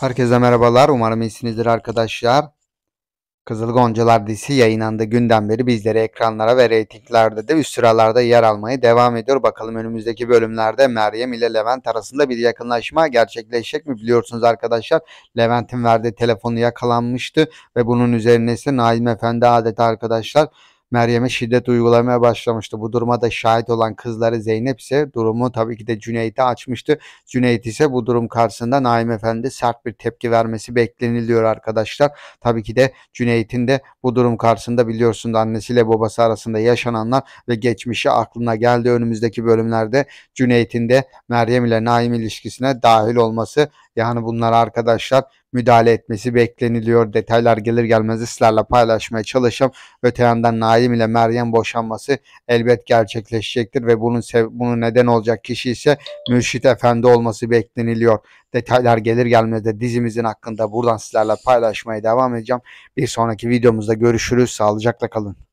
Herkese merhabalar. Umarım iyisinizdir arkadaşlar. Kızıl Goncalar dizisi yayınlandığı günden beri bizlere ekranlara ve reytinglerde de üst sıralarda yer almayı devam ediyor. Bakalım önümüzdeki bölümlerde Meryem ile Levent arasında bir yakınlaşma gerçekleşecek mi biliyorsunuz arkadaşlar. Levent'in verdiği telefonu yakalanmıştı ve bunun üzerine ise Naim Efendi adeta arkadaşlar Meryem'e şiddet uygulamaya başlamıştı. Bu duruma da şahit olan kızları Zeynep ise durumu tabii ki de Cüneyt'e açmıştı. Cüneyt ise bu durum karşısında Naim Efendi sert bir tepki vermesi bekleniliyor arkadaşlar. Tabii ki de Cüneyt'in de bu durum karşısında biliyorsunuz annesiyle babası arasında yaşananlar ve geçmişi aklına geldi. Önümüzdeki bölümlerde Cüneyt'in de Meryem ile Naim ilişkisine dahil olması yani bunlara arkadaşlar müdahale etmesi bekleniliyor. Detaylar gelir gelmez sizlerle paylaşmaya çalışacağım. Öte yandan Naim ile Meryem boşanması elbet gerçekleşecektir ve bunun bunun neden olacak kişi ise Mürşit Efendi olması bekleniliyor. Detaylar gelir gelmez de dizimizin hakkında buradan sizlerle paylaşmaya devam edeceğim. Bir sonraki videomuzda görüşürüz. Sağlıcakla kalın.